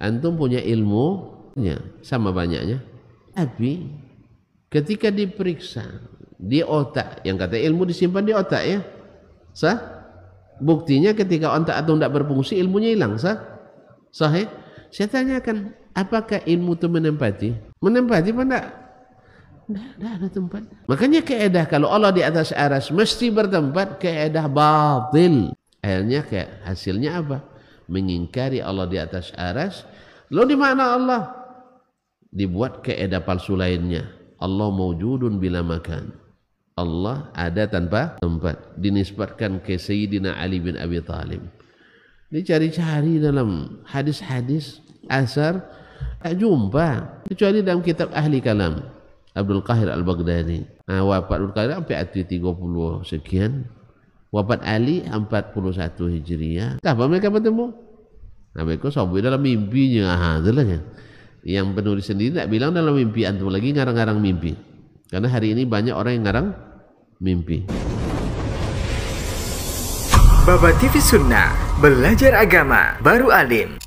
antum punya ilmu ya, sama banyaknya tapi ketika diperiksa di otak yang kata ilmu disimpan di otak ya sah buktinya ketika otak atau tidak berfungsi ilmunya hilang sah Sah sahih ya? saya tanyakan apakah ilmu itu menempati menempati apa tidak tidak ada tempat makanya keedah kalau Allah di atas aras mesti bertempat keedah batil akhirnya ke? hasilnya apa mengingkari Allah di atas aras. Lalu di mana Allah? Dibuat keeda palsu lainnya. Allah mawjudun bila makan. Allah ada tanpa tempat. Dinisbatkan ke Sayyidina Ali bin Abi Talib. Ini cari-cari dalam hadis-hadis asar. Tak jumpa. Kecuali dalam kitab Ahli Kalam. Abdul Qahir Al-Baghdadi. Ha, wafat Abdul Qahir sampai 30 sekian. Wafat Ali 41 Hijriah. Kapan mereka bertemu? Nabi ku sobi dalam mimpinya. Ha, itulah kan. Yang penulis sendiri tak bilang dalam mimpi antum lagi ngarang-ngarang mimpi. Karena hari ini banyak orang yang ngarang mimpi. Baba TV Sunnah, belajar agama, baru alim.